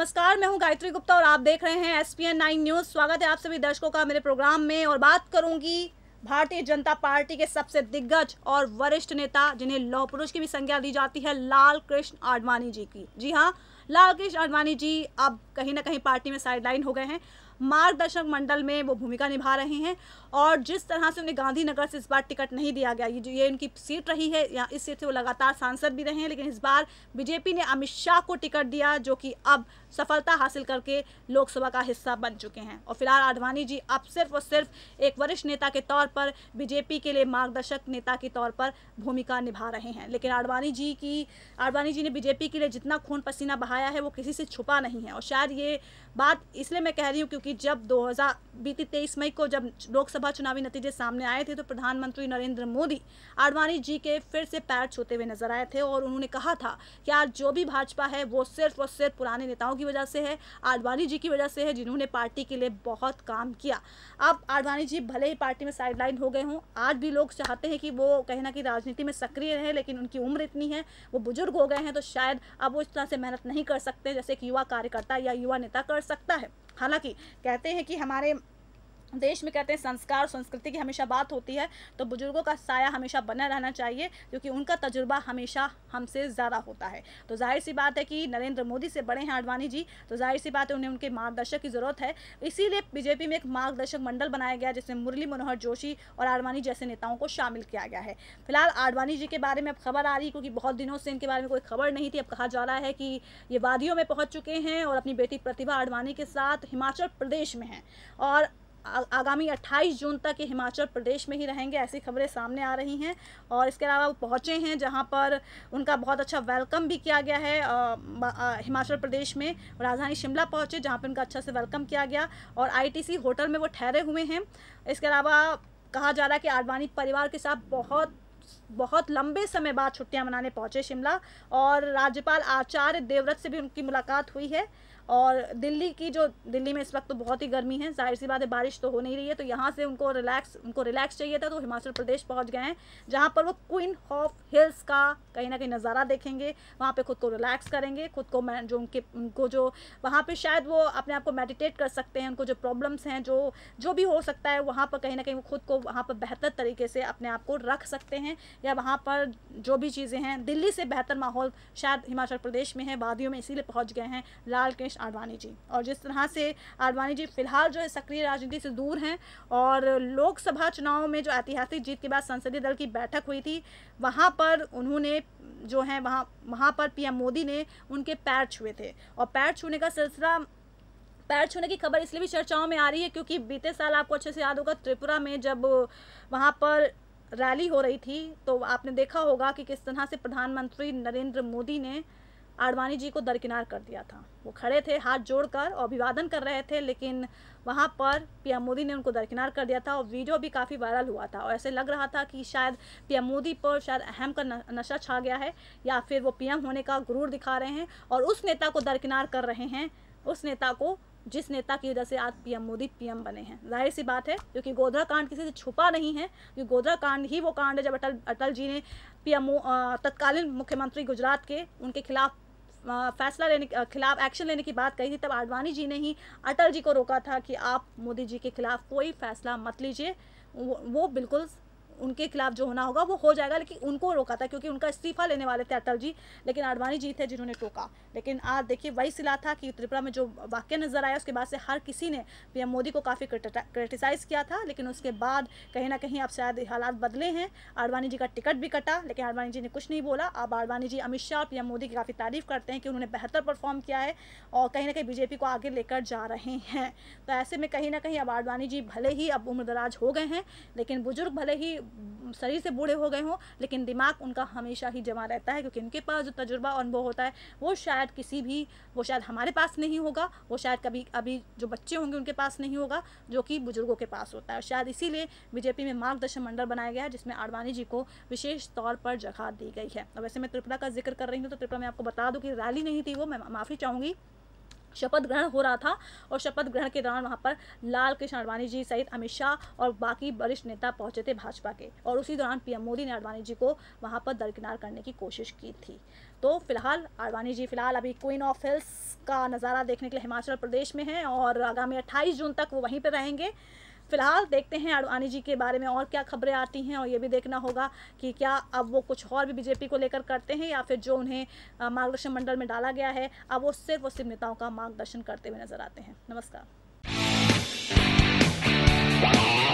नमस्कार मैं हूं गायत्री गुप्ता और आप देख रहे हैं S P N nine news स्वागत है आप सभी दर्शकों का मेरे प्रोग्राम में और बात करूंगी भारतीय जनता पार्टी के सबसे दिग्गज और वरिष्ठ नेता जिन्हें लौह पुरुष की भी संज्ञा दी जाती है लाल कृष्ण आडवाणी जी की जी हाँ लाल कृष्ण आडवाणी जी अब कहीं ना कहीं पार्टी में साइडलाइन हो गए हैं मार्गदर्शक मंडल में वो भूमिका निभा रहे हैं और जिस तरह से उन्हें गांधीनगर से इस बार टिकट नहीं दिया गया ये जो ये उनकी सीट रही है या इस सीट से वो लगातार सांसद भी रहे हैं लेकिन इस बार बीजेपी ने अमित शाह को टिकट दिया जो कि अब सफलता हासिल करके लोकसभा का हिस्सा बन चुके हैं और फिलहाल आडवाणी जी अब सिर्फ और सिर्फ एक वरिष्ठ नेता के तौर पर बीजेपी के लिए मार्गदर्शक नेता के तौर पर भूमिका निभा रहे हैं लेकिन आडवाणी जी की आडवाणी जी ने बीजेपी के लिए जितना खून पसीना बहाया है वो किसी से छुपा नहीं है और शायद ये बात इसलिए मैं कह रही हूँ क्योंकि जब दो बीती तेईस मई को जब लोकसभा चुनावी नतीजे सामने आए थे तो प्रधानमंत्री नरेंद्र मोदी आडवाणी जी के फिर से पैर छूते हुए नजर आए थे और उन्होंने कहा था कि आज जो भी भाजपा है वो सिर्फ और सिर्फ पुराने नेताओं की वजह से है आडवाणी जी की वजह से है जिन्होंने पार्टी के लिए बहुत काम किया अब आडवाणी जी भले ही पार्टी में साइडलाइन हो गए हों आज भी लोग चाहते हैं कि वो कहीं ना कहीं राजनीति में सक्रिय रहें लेकिन उनकी उम्र इतनी है वो बुजुर्ग हो गए हैं तो शायद अब वो इस तरह से मेहनत नहीं कर सकते जैसे एक युवा कार्यकर्ता या युवा नेता कर सकता है हालांकि कहते हैं कि हमारे देश में कहते हैं संस्कार संस्कृति की हमेशा बात होती है तो बुजुर्गों का साया हमेशा बना रहना चाहिए क्योंकि उनका तजुर्बा हमेशा हमसे ज़्यादा होता है तो जाहिर सी बात है कि नरेंद्र मोदी से बड़े हैं आडवाणी जी तो जाहिर सी बात है उन्हें उनके मार्गदर्शक की ज़रूरत है इसीलिए बीजेपी में एक मार्गदर्शक मंडल बनाया गया जिसमें मुरली मनोहर जोशी और आडवाणी जैसे नेताओं को शामिल किया गया है फिलहाल आडवाणी जी के बारे में अब खबर आ रही है क्योंकि बहुत दिनों से इनके बारे में कोई खबर नहीं थी अब कहा जा रहा है कि ये वादियों में पहुँच चुके हैं और अपनी बेटी प्रतिभा आडवाणी के साथ हिमाचल प्रदेश में हैं और आगामी 28 जून तक ये हिमाचल प्रदेश में ही रहेंगे ऐसी खबरें सामने आ रही हैं और इसके अलावा वो पहुँचे हैं जहाँ पर उनका बहुत अच्छा वेलकम भी किया गया है आ, आ, हिमाचल प्रदेश में राजधानी शिमला पहुँचे जहाँ पर उनका अच्छा से वेलकम किया गया और आईटीसी होटल में वो ठहरे हुए हैं इसके अलावा कहा जा रहा है कि आडवाणी परिवार के साथ बहुत बहुत लंबे समय बाद छुट्टियां मनाने पहुंचे शिमला और राज्यपाल आचार्य देवव्रत से भी उनकी मुलाकात हुई है और दिल्ली की जो दिल्ली में इस वक्त तो बहुत ही गर्मी है जाहिर सी बात है बारिश तो हो नहीं रही है तो यहाँ से उनको रिलैक्स उनको रिलैक्स चाहिए था तो हिमाचल प्रदेश पहुँच गए हैं जहाँ पर वो क्वीन ऑफ हिल्स का कहीं ना कहीं नज़ारा देखेंगे वहाँ पर खुद को रिलैक्स करेंगे खुद को जो उनके उनको जो वहाँ पर शायद वो अपने आप को मेडिटेट कर सकते हैं उनको जो प्रॉब्लम्स हैं जो जो भी हो सकता है वहाँ पर कहीं ना कहीं वो खुद को वहाँ पर बेहतर तरीके से अपने आप को रख सकते हैं या वहाँ पर जो भी चीज़ें हैं दिल्ली से बेहतर माहौल शायद हिमाचल प्रदेश में है वादियों में इसीलिए पहुँच गए हैं लाल कृष्ण आडवाणी जी और जिस तरह से आडवाणी जी फिलहाल जो है सक्रिय राजनीति से दूर हैं और लोकसभा चुनाव में जो ऐतिहासिक जीत के बाद संसदीय दल की बैठक हुई थी वहाँ पर उन्होंने जो है वहाँ वहाँ पर पीएम मोदी ने उनके पैर छुए थे और पैर छूने का सिलसिला पैर छूने की खबर इसलिए भी चर्चाओं में आ रही है क्योंकि बीते साल आपको अच्छे से याद होगा त्रिपुरा में जब वहाँ पर रैली हो रही थी तो आपने देखा होगा कि किस तरह से प्रधानमंत्री नरेंद्र मोदी ने आडवाणी जी को दरकिनार कर दिया था वो खड़े थे हाथ जोड़कर और अभिवादन कर रहे थे लेकिन वहाँ पर पीएम मोदी ने उनको दरकिनार कर दिया था और वीडियो भी काफ़ी वायरल हुआ था और ऐसे लग रहा था कि शायद पीएम मोदी पर शायद अहम का नशा छा गया है या फिर वो पीएम होने का गुरूर दिखा रहे हैं और उस नेता को दरकिनार कर रहे हैं उस नेता को जिस नेता की वजह से आज पीएम मोदी पीएम बने हैं जाहिर सी बात है क्योंकि गोधरा कांड किसी से छुपा नहीं है क्योंकि गोधरा कांड ही वो कांड है जब अटल अटल जी ने पीएम तत्कालीन मुख्यमंत्री गुजरात के उनके खिलाफ फैसला लेने के खिलाफ एक्शन लेने की बात कही थी तब आडवाणी जी ने ही अटल जी को रोका था कि आप मोदी जी के खिलाफ कोई फैसला मत लीजिए वो, वो बिल्कुल उनके खिलाफ जो होना होगा वो हो जाएगा लेकिन उनको रोका था क्योंकि उनका इस्तीफा लेने वाले थे अटल जी लेकिन आडवाणी जी थे जिन्होंने टोका लेकिन आज देखिए वही सिला था कि त्रिपुरा में जो वाक्य नजर आया उसके बाद से हर किसी ने पीएम मोदी को काफ़ी क्रिटिसाइज़ किया था लेकिन उसके बाद कहीं ना कहीं अब शायद हालात बदले हैं आडवाणी जी का टिकट भी कटा लेकिन आडवाणी जी ने कुछ नहीं बोला अब आडवाणी जी अमित शाह और पीएम मोदी की काफ़ी तारीफ करते हैं कि उन्होंने बेहतर परफॉर्म किया है और कहीं ना कहीं बीजेपी को आगे लेकर जा रहे हैं तो ऐसे में कहीं ना कहीं अब आडवाणी जी भले ही अब उम्रदराज हो गए हैं लेकिन बुजुर्ग भले ही शरीर से बूढ़े हो गए हों लेकिन दिमाग उनका हमेशा ही जमा रहता है क्योंकि उनके पास जो तजुर्बा अनुभव होता है वो शायद किसी भी वो शायद हमारे पास नहीं होगा वो शायद कभी अभी जो बच्चे होंगे उनके पास नहीं होगा जो कि बुजुर्गों के पास होता है शायद इसीलिए बीजेपी में मार्गदर्शन मंडल बनाया गया है जिसमें आडवाणी जी को विशेष तौर पर जगह दी गई है और वैसे मैं त्रिपुरा का जिक्र कर रही हूँ तो त्रिपुरा में आपको बता दूँ कि रैली नहीं थी वो मैं माफ़ी चाहूँगी शपथ ग्रहण हो रहा था और शपथ ग्रहण के दौरान वहाँ पर लाल कृष्ण आडवाणी जी सहित अमित शाह और बाकी वरिष्ठ नेता पहुंचे थे भाजपा के और उसी दौरान पीएम मोदी ने आडवाणी जी को वहाँ पर दरकिनार करने की कोशिश की थी तो फिलहाल आडवाणी जी फिलहाल अभी क्वीन ऑफ हिल्स का नज़ारा देखने के लिए हिमाचल प्रदेश में हैं और आगामी अट्ठाईस जून तक वो वहीं पर रहेंगे फिलहाल देखते हैं अडवाणी जी के बारे में और क्या खबरें आती हैं और ये भी देखना होगा कि क्या अब वो कुछ और भी बीजेपी को लेकर करते हैं या फिर जो उन्हें मार्गदर्शन मंडल में डाला गया है अब वो सिर्फ और सिर्फ नेताओं का मार्गदर्शन करते हुए नजर आते हैं नमस्कार